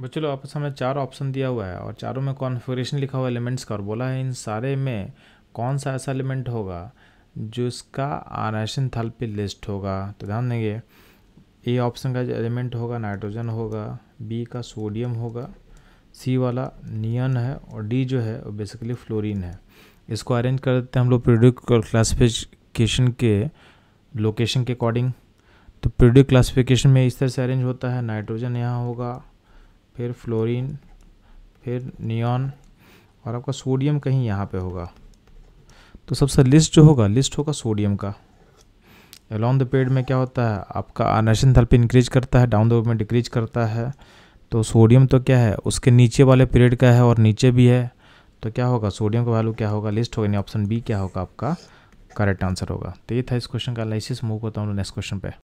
बच्चों लोग आपस हमें चार ऑप्शन दिया हुआ है और चारों में कॉन्फ़िगरेशन लिखा हुआ एलिमेंट्स का और बोला है इन सारे में कौन सा ऐसा एलिमेंट होगा जो इसका आरएशन थल पे लिस्ट होगा तो ध्यान देंगे ए ऑप्शन का जो एलिमेंट होगा नाइट्रोजन होगा बी का सोडियम होगा सी वाला नियन है और डी जो है वो बेसिकली फ्लोरिन है इसको अरेंज कर देते हैं हम लोग प्रोड्यूट क्लासिफिकेशन के लोकेशन के अकॉर्डिंग तो प्रोड्यूक क्लासिफिकेशन में इस तरह से अरेंज होता है नाइट्रोजन यहाँ होगा फिर फ्लोरीन फिर नियॉन और आपका सोडियम कहीं यहाँ पे होगा तो सबसे लिस्ट जो होगा लिस्ट होगा सोडियम का एलॉन द पेड में क्या होता है आपका अनर्शन थल्प इंक्रीज करता है डाउन द वेब में डिक्रीज करता है तो सोडियम तो क्या है उसके नीचे वाले पीरियड का है और नीचे भी है तो क्या होगा सोडियम का वैल्यू क्या होगा लिस्ट होगा यानी ऑप्शन बी क्या होगा आपका करेक्ट आंसर होगा तो ये था इस क्वेश्चन का एनालिसिस मूव करता हूँ नेक्स्ट क्वेश्चन पे